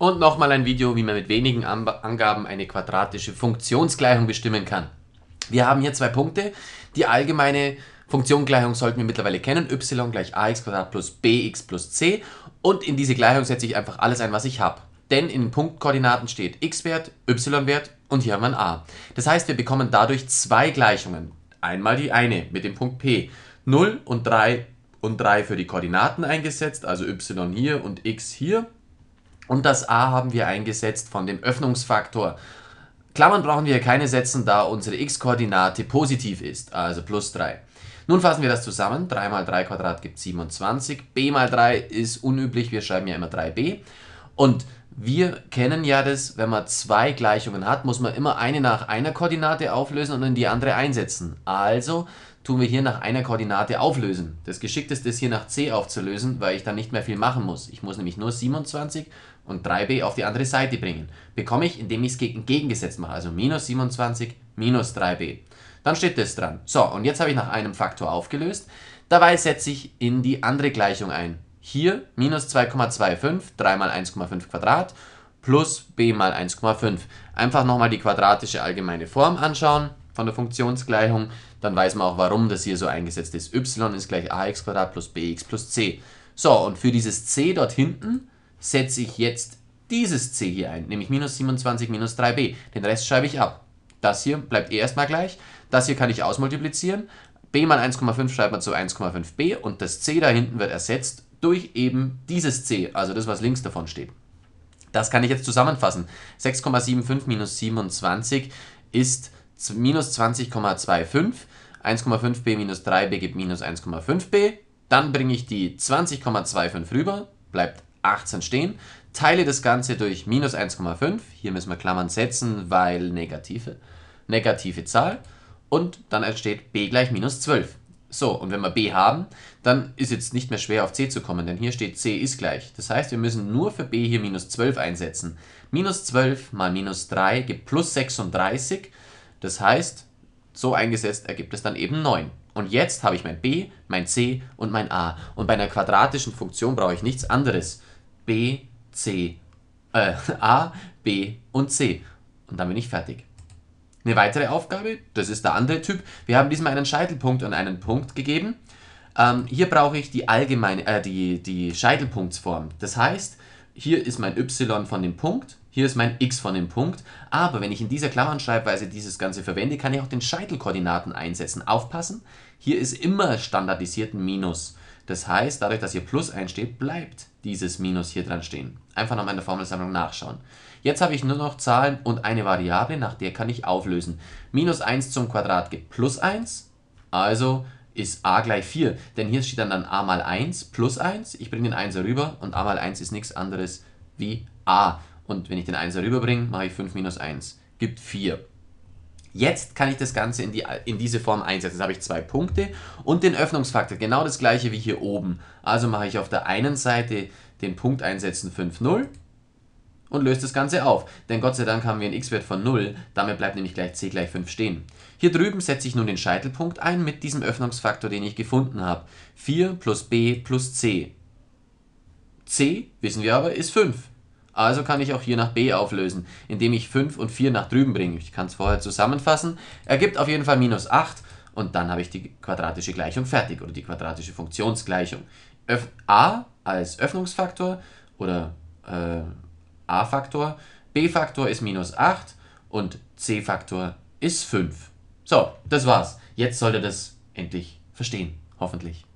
Und nochmal ein Video, wie man mit wenigen Angaben eine quadratische Funktionsgleichung bestimmen kann. Wir haben hier zwei Punkte. Die allgemeine Funktionsgleichung sollten wir mittlerweile kennen. y gleich ax plus bx plus c. Und in diese Gleichung setze ich einfach alles ein, was ich habe. Denn in den Punktkoordinaten steht x-Wert, y-Wert und hier haben wir ein a. Das heißt, wir bekommen dadurch zwei Gleichungen. Einmal die eine mit dem Punkt p. 0 und 3 und 3 für die Koordinaten eingesetzt, also y hier und x hier und das a haben wir eingesetzt von dem Öffnungsfaktor. Klammern brauchen wir keine setzen, da unsere x-Koordinate positiv ist, also plus 3. Nun fassen wir das zusammen. 3 mal 3 Quadrat gibt 27. b mal 3 ist unüblich, wir schreiben ja immer 3b. Und wir kennen ja das, wenn man zwei Gleichungen hat, muss man immer eine nach einer Koordinate auflösen und in die andere einsetzen. Also tun wir hier nach einer Koordinate auflösen. Das Geschickteste ist hier nach c aufzulösen, weil ich dann nicht mehr viel machen muss. Ich muss nämlich nur 27 und 3b auf die andere Seite bringen. Bekomme ich, indem ich es entgegengesetzt mache, also minus 27 minus 3b. Dann steht das dran. So, und jetzt habe ich nach einem Faktor aufgelöst. Dabei setze ich in die andere Gleichung ein. Hier minus 2,25, 3 mal 1,5 Quadrat plus b mal 1,5. Einfach nochmal die quadratische allgemeine Form anschauen von der Funktionsgleichung, dann weiß man auch, warum das hier so eingesetzt ist. y ist gleich ax plus bx plus c. So, und für dieses c dort hinten setze ich jetzt dieses c hier ein, nämlich minus 27 minus 3b. Den Rest schreibe ich ab. Das hier bleibt eh erstmal gleich. Das hier kann ich ausmultiplizieren. b mal 1,5 schreibt man zu 1,5b und das c da hinten wird ersetzt durch eben dieses c, also das, was links davon steht. Das kann ich jetzt zusammenfassen. 6,75 minus 27 ist minus 20,25. 1,5b minus 3b gibt minus 1,5b. Dann bringe ich die 20,25 rüber, bleibt 18 stehen, teile das Ganze durch minus 1,5, hier müssen wir Klammern setzen, weil negative, negative Zahl, und dann entsteht b gleich minus 12. So, und wenn wir b haben, dann ist jetzt nicht mehr schwer auf c zu kommen, denn hier steht c ist gleich. Das heißt, wir müssen nur für b hier minus 12 einsetzen. Minus 12 mal minus 3 gibt plus 36. Das heißt, so eingesetzt ergibt es dann eben 9. Und jetzt habe ich mein b, mein c und mein a. Und bei einer quadratischen Funktion brauche ich nichts anderes. B, C, äh, A, B und C. Und dann bin ich fertig. Eine weitere Aufgabe, das ist der andere Typ. Wir haben diesmal einen Scheitelpunkt und einen Punkt gegeben. Ähm, hier brauche ich die allgemeine, äh, die, die Scheitelpunktsform. Das heißt, hier ist mein y von dem Punkt, hier ist mein x von dem Punkt. Aber wenn ich in dieser Klammernschreibweise dieses Ganze verwende, kann ich auch den Scheitelkoordinaten einsetzen. Aufpassen, hier ist immer standardisiert ein Minus. Das heißt, dadurch, dass hier Plus einsteht, bleibt dieses Minus hier dran stehen. Einfach noch mal in der Formelsammlung nachschauen. Jetzt habe ich nur noch Zahlen und eine Variable, nach der kann ich auflösen. Minus 1 zum Quadrat gibt plus 1, also ist a gleich 4. Denn hier steht dann, dann a mal 1 plus 1. Ich bringe den 1 rüber und a mal 1 ist nichts anderes wie a. Und wenn ich den 1 rüberbringe, mache ich 5 minus 1, gibt 4. Jetzt kann ich das Ganze in, die, in diese Form einsetzen. Jetzt habe ich zwei Punkte und den Öffnungsfaktor, genau das gleiche wie hier oben. Also mache ich auf der einen Seite den Punkt einsetzen 5,0 und löse das Ganze auf. Denn Gott sei Dank haben wir einen x-Wert von 0, damit bleibt nämlich gleich c gleich 5 stehen. Hier drüben setze ich nun den Scheitelpunkt ein mit diesem Öffnungsfaktor, den ich gefunden habe. 4 plus b plus c. c, wissen wir aber, ist 5. Also kann ich auch hier nach b auflösen, indem ich 5 und 4 nach drüben bringe. Ich kann es vorher zusammenfassen. Ergibt auf jeden Fall minus 8 und dann habe ich die quadratische Gleichung fertig oder die quadratische Funktionsgleichung. Öf a als Öffnungsfaktor oder äh, a-Faktor, b-Faktor ist minus 8 und c-Faktor ist 5. So, das war's. Jetzt sollte das endlich verstehen, hoffentlich.